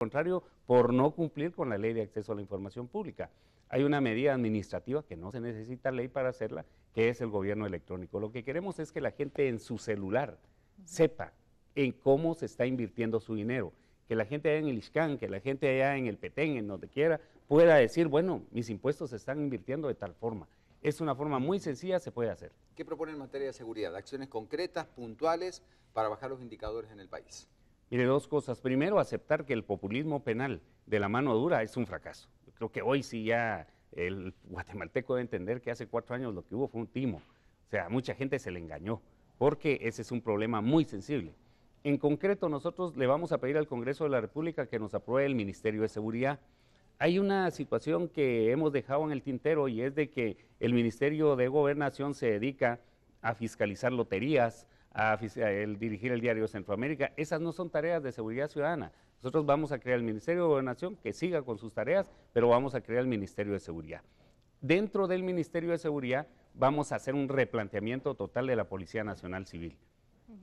contrario por no cumplir con la ley de acceso a la información pública. Hay una medida administrativa que no se necesita ley para hacerla, que es el gobierno electrónico. Lo que queremos es que la gente en su celular sepa en cómo se está invirtiendo su dinero, que la gente allá en el ISCAN, que la gente allá en el Petén, en donde quiera, pueda decir, bueno, mis impuestos se están invirtiendo de tal forma. Es una forma muy sencilla, se puede hacer. ¿Qué propone en materia de seguridad? Acciones concretas, puntuales, para bajar los indicadores en el país. Mire, dos cosas. Primero, aceptar que el populismo penal de la mano dura es un fracaso. creo que hoy sí ya el guatemalteco debe entender que hace cuatro años lo que hubo fue un timo. O sea, mucha gente se le engañó, porque ese es un problema muy sensible. En concreto, nosotros le vamos a pedir al Congreso de la República que nos apruebe el Ministerio de Seguridad. Hay una situación que hemos dejado en el tintero y es de que el Ministerio de Gobernación se dedica a fiscalizar loterías, a, el dirigir el diario Centroamérica. Esas no son tareas de seguridad ciudadana. Nosotros vamos a crear el Ministerio de Gobernación que siga con sus tareas, pero vamos a crear el Ministerio de Seguridad. Dentro del Ministerio de Seguridad vamos a hacer un replanteamiento total de la Policía Nacional Civil.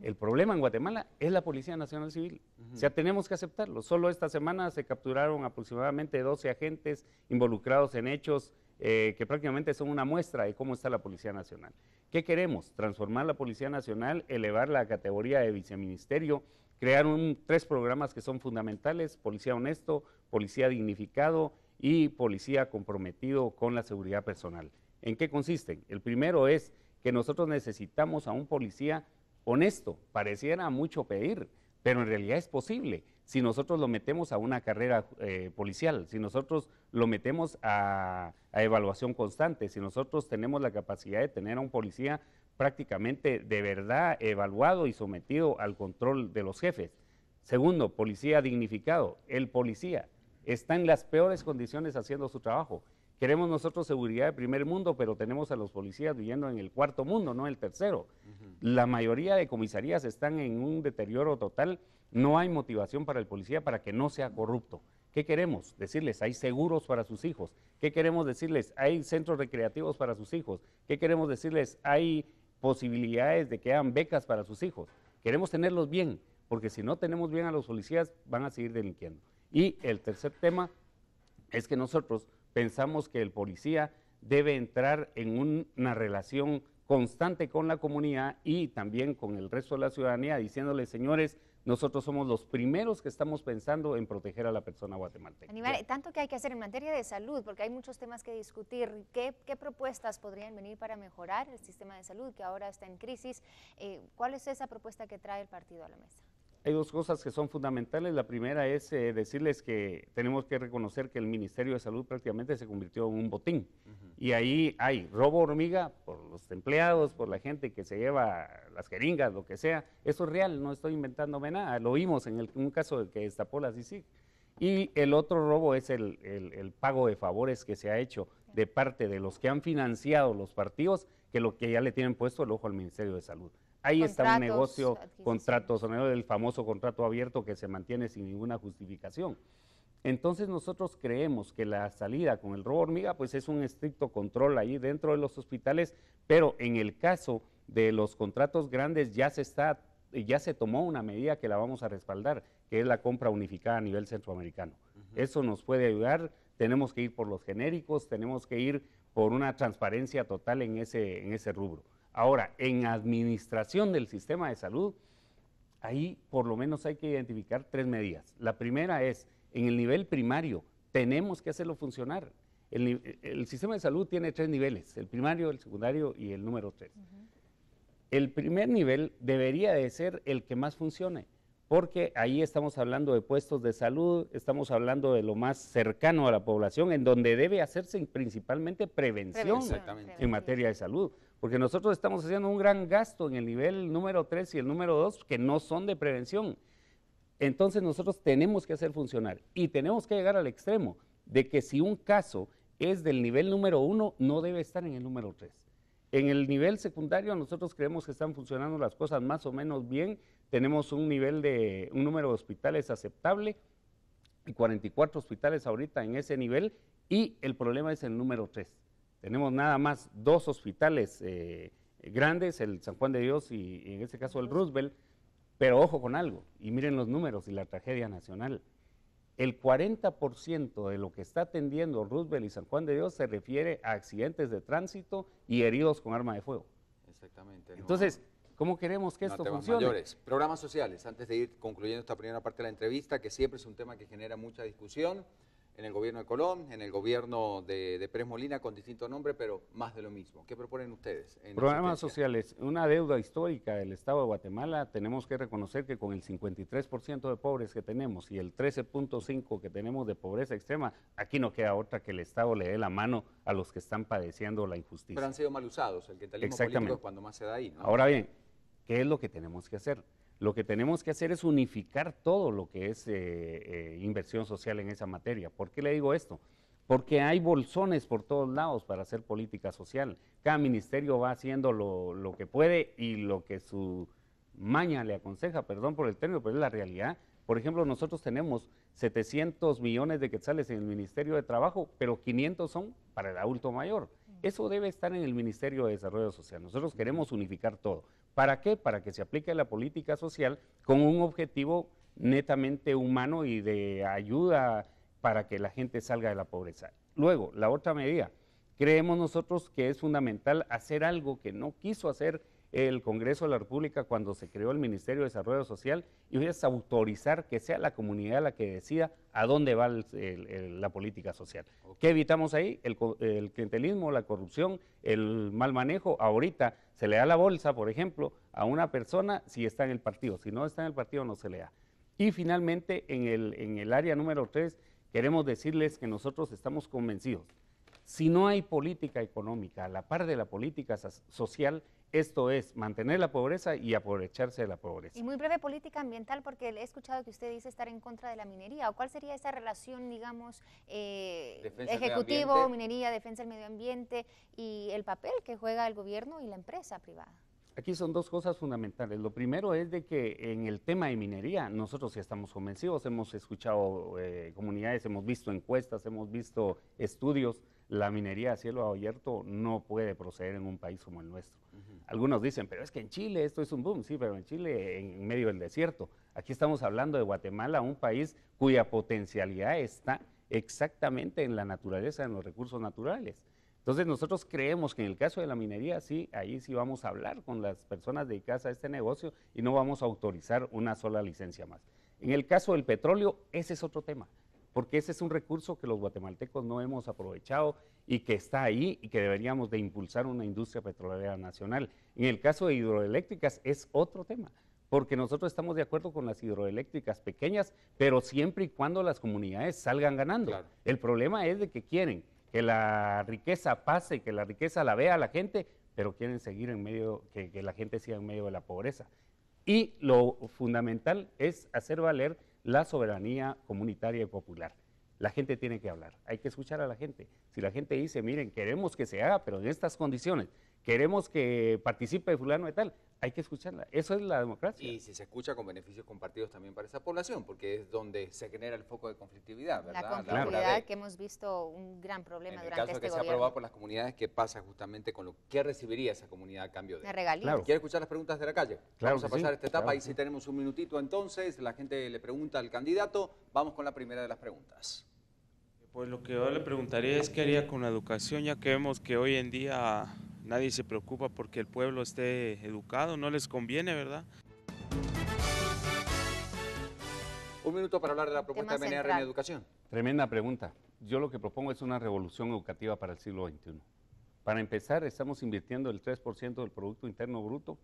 El problema en Guatemala es la Policía Nacional Civil. O sea, tenemos que aceptarlo. Solo esta semana se capturaron aproximadamente 12 agentes involucrados en hechos eh, que prácticamente son una muestra de cómo está la Policía Nacional. ¿Qué queremos? Transformar la Policía Nacional, elevar la categoría de viceministerio, crear tres programas que son fundamentales, Policía Honesto, Policía Dignificado y Policía Comprometido con la Seguridad Personal. ¿En qué consisten? El primero es que nosotros necesitamos a un policía honesto, pareciera mucho pedir, pero en realidad es posible si nosotros lo metemos a una carrera eh, policial, si nosotros lo metemos a, evaluación constante, si nosotros tenemos la capacidad de tener a un policía prácticamente de verdad evaluado y sometido al control de los jefes. Segundo, policía dignificado. El policía está en las peores condiciones haciendo su trabajo. Queremos nosotros seguridad de primer mundo, pero tenemos a los policías viviendo en el cuarto mundo, no en el tercero. La mayoría de comisarías están en un deterioro total. No hay motivación para el policía para que no sea corrupto. ¿Qué queremos? Decirles, hay seguros para sus hijos. ¿Qué queremos decirles? Hay centros recreativos para sus hijos. ¿Qué queremos decirles? Hay posibilidades de que hagan becas para sus hijos. Queremos tenerlos bien, porque si no tenemos bien a los policías, van a seguir delinquiendo. Y el tercer tema es que nosotros pensamos que el policía debe entrar en una relación constante con la comunidad y también con el resto de la ciudadanía, diciéndole, señores, nosotros somos los primeros que estamos pensando en proteger a la persona guatemalteca. Aníbal, tanto que hay que hacer en materia de salud, porque hay muchos temas que discutir. ¿Qué, propuestas podrían venir para mejorar el sistema de salud que ahora está en crisis? Eh, ¿Cuál es esa propuesta que trae el partido a la mesa? Hay dos cosas que son fundamentales. La primera es eh, decirles que tenemos que reconocer que el Ministerio de Salud prácticamente se convirtió en un botín. Y ahí hay robo hormiga por los empleados, por la gente que se lleva las jeringas, lo que sea. Eso es real, no estoy inventándome nada. Ah, lo vimos en, un caso de que destapó la CICIC. Y el otro robo es el pago de favores que se ha hecho de parte de los que han financiado los partidos, que lo que ya le tienen puesto el ojo al Ministerio de Salud ahí está un negocio, contratos, el famoso contrato abierto que se mantiene sin ninguna justificación. Entonces nosotros creemos que la salida con el robo hormiga pues es un estricto control ahí dentro de los hospitales, pero en el caso de los contratos grandes ya se está ya se tomó una medida que la vamos a respaldar, que es la compra unificada a nivel centroamericano. Eso nos puede ayudar, tenemos que ir por los genéricos, tenemos que ir por una transparencia total en ese en ese rubro. Ahora, en administración del sistema de salud, ahí por lo menos hay que identificar tres medidas. La primera es, en el nivel primario, tenemos que hacerlo funcionar. El, sistema de salud tiene tres niveles, el primario, el secundario y el número tres. El primer nivel debería de ser el que más funcione, porque ahí estamos hablando de puestos de salud, estamos hablando de lo más cercano a la población, en donde debe hacerse principalmente prevención, en materia de salud. Porque nosotros estamos haciendo un gran gasto en el nivel número 3 y el número 2 que no son de prevención. Entonces nosotros tenemos que hacer funcionar y tenemos que llegar al extremo de que si un caso es del nivel número 1, no debe estar en el número 3. En el nivel secundario nosotros creemos que están funcionando las cosas más o menos bien, tenemos un nivel de un número de hospitales aceptable y 44 hospitales ahorita en ese nivel y el problema es el número 3 tenemos nada más dos hospitales eh, grandes, el San Juan de Dios y, en este caso el Roosevelt, pero ojo con algo, y miren los números y la tragedia nacional. El 40% de lo que está atendiendo Roosevelt y San Juan de Dios se refiere a accidentes de tránsito y heridos con arma de fuego. Exactamente. Entonces, ¿Cómo queremos que esto funcione? Señores, Programas sociales, antes de ir concluyendo esta primera parte de la entrevista, que siempre es un tema que genera mucha discusión en el gobierno de Colón, en el gobierno de, de Pérez Molina, con distinto nombre, pero más de lo mismo. ¿Qué proponen ustedes? En Programas sociales, una deuda histórica del Estado de Guatemala, tenemos que reconocer que con el 53% de pobres que tenemos y el 13.5% que tenemos de pobreza extrema, aquí no queda otra que el Estado le dé la mano a los que están padeciendo la injusticia. Pero han sido mal usados, el que político cuando más se da ahí. Ahora bien, ¿qué es lo que tenemos que hacer? Lo que tenemos que hacer es unificar todo lo que es eh, eh, inversión social en esa materia. ¿Por qué le digo esto? Porque hay bolsones por todos lados para hacer política social. Cada ministerio va haciendo lo, lo que puede y lo que su maña le aconseja, perdón por el término, pero es la realidad. Por ejemplo, nosotros tenemos 700 millones de quetzales en el Ministerio de Trabajo, pero 500 son para el adulto mayor. Mm. Eso debe estar en el Ministerio de Desarrollo Social. Nosotros queremos unificar todo. ¿Para qué? Para que se aplique la política social con un objetivo netamente humano y de ayuda para que la gente salga de la pobreza. Luego, la otra medida, creemos nosotros que es fundamental hacer algo que no quiso hacer el Congreso de la República cuando se creó el Ministerio de Desarrollo Social y es autorizar que sea la comunidad la que decida a dónde va la política social. ¿Qué evitamos ahí? El, clientelismo, la corrupción, el mal manejo. Ahorita se le da la bolsa, por ejemplo, a una persona si está en el partido. Si no está en el partido, no se le da. Y finalmente, en el, en el área número 3, queremos decirles que nosotros estamos convencidos si no hay política económica a la par de la política social, esto es mantener la pobreza y aprovecharse de la pobreza. Y muy breve política ambiental, porque he escuchado que usted dice estar en contra de la minería. ¿O cuál sería esa relación, digamos, eh, ejecutivo, minería, defensa del medio ambiente y el papel que juega el gobierno y la empresa privada? aquí son dos cosas fundamentales. Lo primero es de que en el tema de minería nosotros ya estamos convencidos, hemos escuchado eh, comunidades, hemos visto encuestas, hemos visto estudios. La minería a cielo abierto no puede proceder en un país como el nuestro. Algunos dicen, pero es que en Chile esto es un boom, sí, pero en Chile en medio del desierto. Aquí estamos hablando de Guatemala, un país cuya potencialidad está exactamente en la naturaleza, en los recursos naturales. Entonces nosotros creemos que en el caso de la minería, sí, ahí sí vamos a hablar con las personas dedicadas a este negocio y no vamos a autorizar una sola licencia más. En el caso del petróleo, ese es otro tema, porque ese es un recurso que los guatemaltecos no hemos aprovechado y que está ahí y que deberíamos de impulsar una industria petrolera nacional. En el caso de hidroeléctricas es otro tema, porque nosotros estamos de acuerdo con las hidroeléctricas pequeñas, pero siempre y cuando las comunidades salgan ganando. El problema es de que quieren que la riqueza pase, que la riqueza la vea la gente, pero quieren seguir en medio, que, que la gente siga en medio de la pobreza. Y lo fundamental es hacer valer la soberanía comunitaria y popular. La gente tiene que hablar, hay que escuchar a la gente. Si la gente dice, miren, queremos que se haga, pero en estas condiciones, queremos que participe fulano de tal, hay que escucharla. Eso es la democracia. Y si se escucha con beneficios compartidos también para esa población, porque es donde se genera el foco de conflictividad, ¿verdad? La conflictividad que hemos visto un gran problema durante este gobierno. el caso que se se aprobado por las comunidades, ¿qué pasa justamente con lo que recibiría esa comunidad a cambio de? regalías. Claro. ¿Quiere escuchar las preguntas de la calle? vamos a pasar esta etapa, y si tenemos un minutito entonces, la gente le pregunta al candidato, vamos con la primera de las preguntas. Pues lo que yo le preguntaría es qué haría con la educación, ya que vemos que hoy en día nadie se preocupa porque el pueblo esté educado, no les conviene, ¿verdad? Un minuto para hablar de la propuesta de MNR en educación. Tremenda pregunta. Yo lo que propongo es una revolución educativa para el siglo XXI. Para empezar, estamos invirtiendo el 3% del Producto Interno Bruto.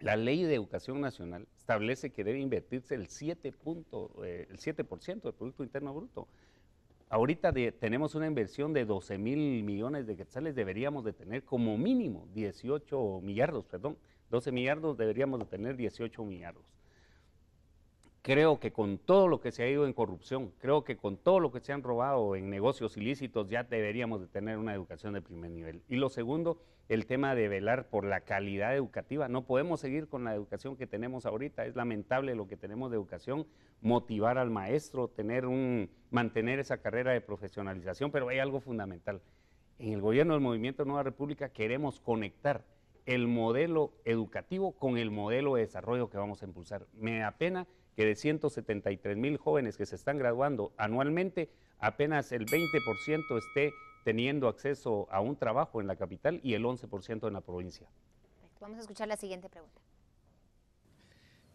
La ley de educación nacional establece que debe invertirse el 7%, eh, el 7 del Producto Interno Bruto. Ahorita tenemos una inversión de 12 mil millones de quetzales, deberíamos de tener como mínimo 18 millardos, perdón, 12 millardos, deberíamos de tener 18 millardos. Creo que con todo lo que se ha ido en corrupción, creo que con todo lo que se han robado en negocios ilícitos, ya deberíamos de tener una educación de primer nivel. Y lo segundo, el tema de velar por la calidad educativa. No podemos seguir con la educación que tenemos ahorita. Es lamentable lo que tenemos de educación, motivar al maestro, tener un, mantener esa carrera de profesionalización, pero hay algo fundamental. En el gobierno del Movimiento Nueva República queremos conectar el modelo educativo con el modelo de desarrollo que vamos a impulsar. Me da pena que de 173 mil jóvenes que se están graduando anualmente, apenas el 20% esté teniendo acceso a un trabajo en la capital y el 11% en la provincia. Vamos a escuchar la siguiente pregunta.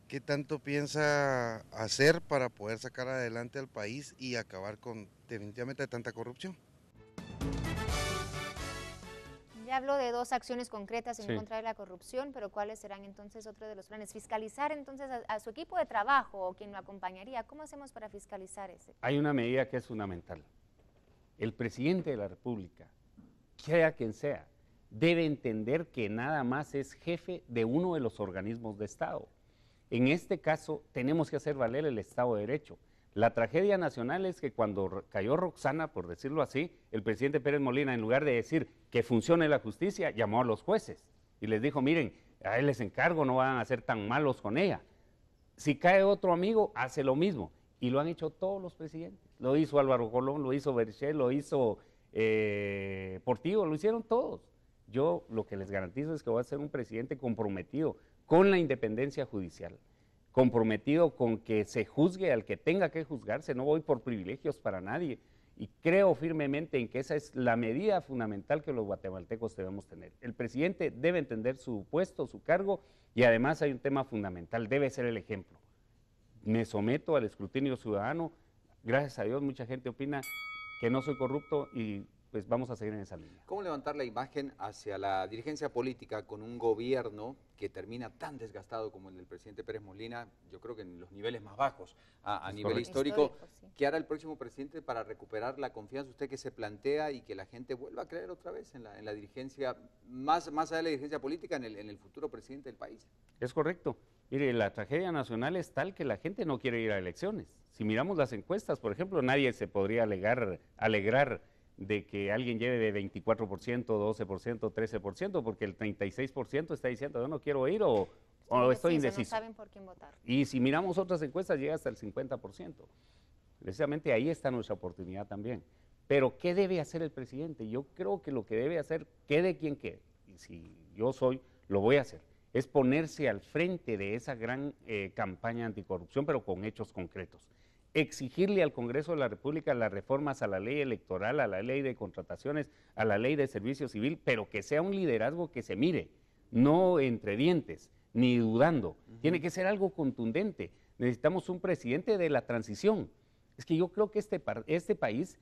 ¿Qué tanto piensa hacer para poder sacar adelante al país y acabar con definitivamente tanta corrupción? hablo de dos acciones concretas en contra de la corrupción, pero ¿cuáles serán entonces otro de los planes? Fiscalizar entonces a, su equipo de trabajo o quien lo acompañaría. ¿Cómo hacemos para fiscalizar ese? Hay una medida que es fundamental. El presidente de la República, sea quien sea, debe entender que nada más es jefe de uno de los organismos de Estado. En este caso, tenemos que hacer valer el Estado de Derecho. La tragedia nacional es que cuando cayó Roxana, por decirlo así, el presidente Pérez Molina, en lugar de decir que funcione la justicia, llamó a los jueces y les dijo, miren, a él les encargo, no van a ser tan malos con ella. Si cae otro amigo, hace lo mismo. Y lo han hecho todos los presidentes. Lo hizo Álvaro Colón, lo hizo Berchel, lo hizo eh, Portillo, lo hicieron todos. Yo lo que les garantizo es que voy a ser un presidente comprometido con la independencia judicial comprometido con que se juzgue al que tenga que juzgarse, no voy por privilegios para nadie. Y creo firmemente en que esa es la medida fundamental que los guatemaltecos debemos tener. El presidente debe entender su puesto, su cargo, y además hay un tema fundamental, debe ser el ejemplo. Me someto al escrutinio ciudadano, gracias a Dios mucha gente opina que no soy corrupto y pues vamos a seguir en esa línea. ¿Cómo levantar la imagen hacia la dirigencia política con un gobierno que termina tan desgastado como el del presidente Pérez Molina, yo creo que en los niveles más bajos a, nivel histórico? ¿Qué hará el próximo presidente para recuperar la confianza usted que se plantea y que la gente vuelva a creer otra vez en la, dirigencia, más, más allá de la dirigencia política, en el, futuro presidente del país? Es correcto. Mire, la tragedia nacional es tal que la gente no quiere ir a elecciones. Si miramos las encuestas, por ejemplo, nadie se podría alegar, alegrar de que alguien lleve de 24%, 12%, 13%, porque el 36% está diciendo yo no quiero ir o, estoy indeciso. Y si miramos otras encuestas llega hasta el 50%. Precisamente ahí está nuestra oportunidad también. Pero ¿qué debe hacer el presidente? Yo creo que lo que debe hacer, quede quien quede, y si yo soy, lo voy a hacer, es ponerse al frente de esa gran eh, campaña anticorrupción, pero con hechos concretos exigirle al Congreso de la República las reformas a la ley electoral, a la ley de contrataciones, a la ley de servicio civil, pero que sea un liderazgo que se mire, no entre dientes, ni dudando. Tiene que ser algo contundente. Necesitamos un presidente de la transición. Es que yo creo que este, este país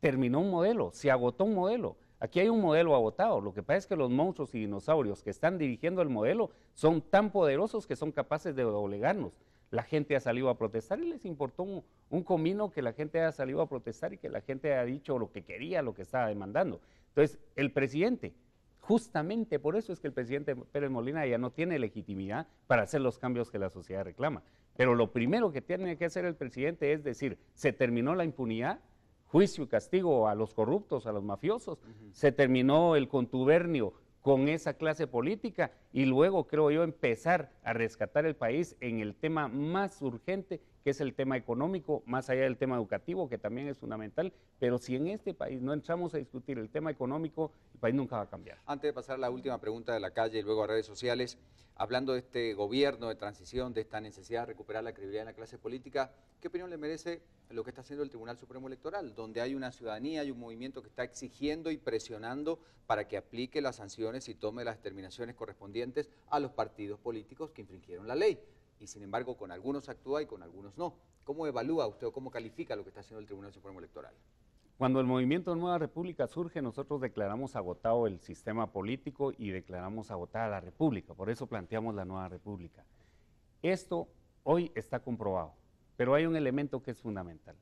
terminó un modelo, se agotó un modelo. Aquí hay un modelo agotado. Lo que pasa es que los monstruos y dinosaurios que están dirigiendo el modelo son tan poderosos que son capaces de doblegarnos la gente ha salido a protestar y les importó un, comino que la gente haya salido a protestar y que la gente haya dicho lo que quería, lo que estaba demandando. Entonces, el presidente, justamente por eso es que el presidente Pérez Molina ya no tiene legitimidad para hacer los cambios que la sociedad reclama. Pero lo primero que tiene que hacer el presidente es decir, se terminó la impunidad, juicio y castigo a los corruptos, a los mafiosos, se terminó el contubernio con esa clase política y luego, creo yo, empezar a rescatar el país en el tema más urgente, que es el tema económico, más allá del tema educativo, que también es fundamental, pero si en este país no entramos a discutir el tema económico, el país nunca va a cambiar. Antes de pasar a la última pregunta de la calle y luego a redes sociales, hablando de este gobierno de transición, de esta necesidad de recuperar la credibilidad en la clase política, ¿qué opinión le merece lo que está haciendo el Tribunal Supremo Electoral, donde hay una ciudadanía, y un movimiento que está exigiendo y presionando para que aplique las sanciones y tome las determinaciones correspondientes? a los partidos políticos que infringieron la ley. Y sin embargo, con algunos actúa y con algunos no. ¿Cómo evalúa usted o cómo califica lo que está haciendo el Tribunal Supremo Electoral? Cuando el movimiento Nueva República surge, nosotros declaramos agotado el sistema político y declaramos agotada la República. Por eso planteamos la Nueva República. Esto hoy está comprobado, pero hay un elemento que es fundamental.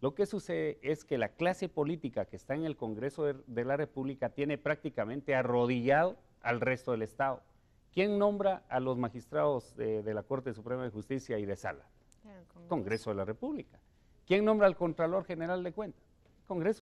Lo que sucede es que la clase política que está en el Congreso de la República tiene prácticamente arrodillado al resto del Estado. ¿Quién nombra a los magistrados de, la Corte Suprema de Justicia y de Sala? Congreso. Congreso de la República. ¿Quién nombra al Contralor General de Cuentas? Congreso